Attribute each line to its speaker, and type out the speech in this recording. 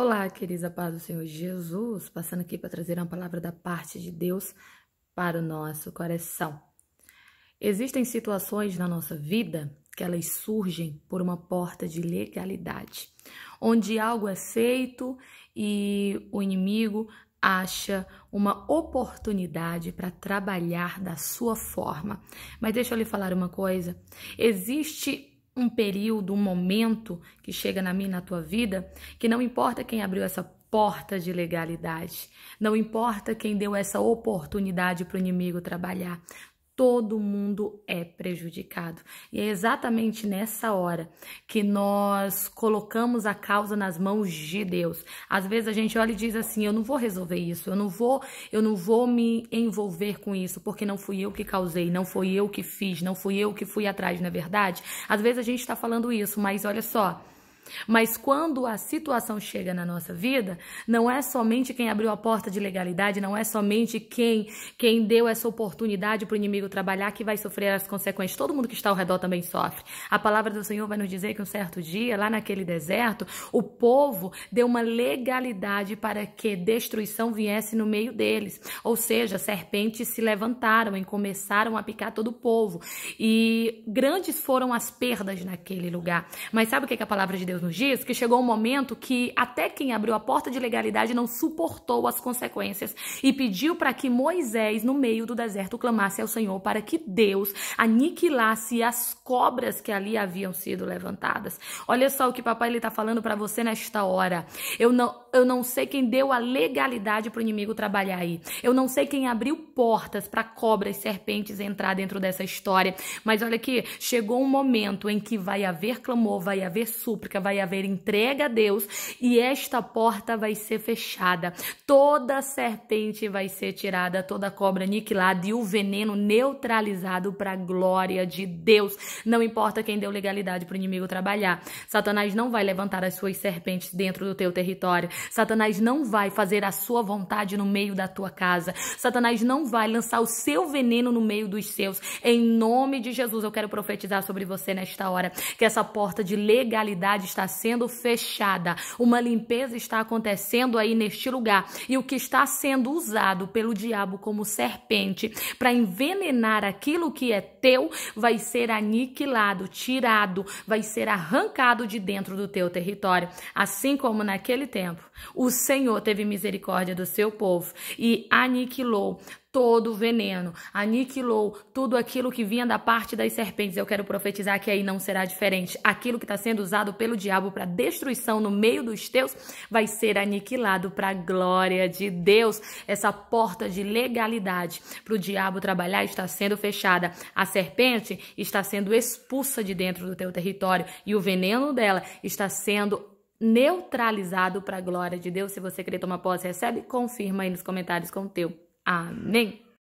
Speaker 1: Olá, queridos, paz do Senhor Jesus, passando aqui para trazer uma palavra da parte de Deus para o nosso coração. Existem situações na nossa vida que elas surgem por uma porta de legalidade, onde algo é feito e o inimigo acha uma oportunidade para trabalhar da sua forma. Mas deixa eu lhe falar uma coisa: existe um período, um momento que chega na minha na tua vida, que não importa quem abriu essa porta de legalidade, não importa quem deu essa oportunidade para o inimigo trabalhar, todo mundo é prejudicado. E é exatamente nessa hora que nós colocamos a causa nas mãos de Deus. Às vezes a gente olha e diz assim: eu não vou resolver isso, eu não vou, eu não vou me envolver com isso, porque não fui eu que causei, não fui eu que fiz, não fui eu que fui atrás, não é verdade? Às vezes a gente está falando isso, mas olha só, mas quando a situação chega na nossa vida, não é somente quem abriu a porta de legalidade, não é somente quem quem deu essa oportunidade para o inimigo trabalhar que vai sofrer as consequências. Todo mundo que está ao redor também sofre. A palavra do Senhor vai nos dizer que um certo dia, lá naquele deserto, o povo deu uma legalidade para que destruição viesse no meio deles. Ou seja, serpentes se levantaram e começaram a picar todo o povo. E grandes foram as perdas naquele lugar. Mas sabe o que, é que a palavra de Deus nos diz que chegou um momento que até quem abriu a porta de legalidade não suportou as consequências e pediu para que Moisés, no meio do deserto, clamasse ao Senhor para que Deus aniquilasse as cobras que ali haviam sido levantadas. Olha só o que papai ele tá falando para você nesta hora. Eu não, eu não sei quem deu a legalidade para o inimigo trabalhar aí. Eu não sei quem abriu portas para cobras, e serpentes entrar dentro dessa história. Mas olha aqui, chegou um momento em que vai haver clamor, vai haver súplica, vai haver entrega a Deus e esta porta vai ser fechada. Toda serpente vai ser tirada, toda cobra aniquilada e o veneno neutralizado para a glória de Deus. Não importa quem deu legalidade para o inimigo trabalhar. Satanás não vai levantar as suas serpentes dentro do teu território. Satanás não vai fazer a sua vontade no meio da tua casa. Satanás não vai lançar o seu veneno no meio dos seus. Em nome de Jesus, eu quero profetizar sobre você nesta hora que essa porta de legalidade está sendo fechada, uma limpeza está acontecendo aí neste lugar e o que está sendo usado pelo diabo como serpente para envenenar aquilo que é teu vai ser aniquilado, tirado, vai ser arrancado de dentro do teu território, assim como naquele tempo o Senhor teve misericórdia do seu povo e aniquilou todo o veneno, aniquilou tudo aquilo que vinha da parte das serpentes. Eu quero profetizar que aí não será diferente. Aquilo que está sendo usado pelo diabo para destruição no meio dos teus vai ser aniquilado para a glória de Deus. Essa porta de legalidade para o diabo trabalhar está sendo fechada. A serpente está sendo expulsa de dentro do teu território e o veneno dela está sendo neutralizado para a glória de Deus. Se você querer tomar posse, recebe, confirma aí nos comentários com o teu 阿门。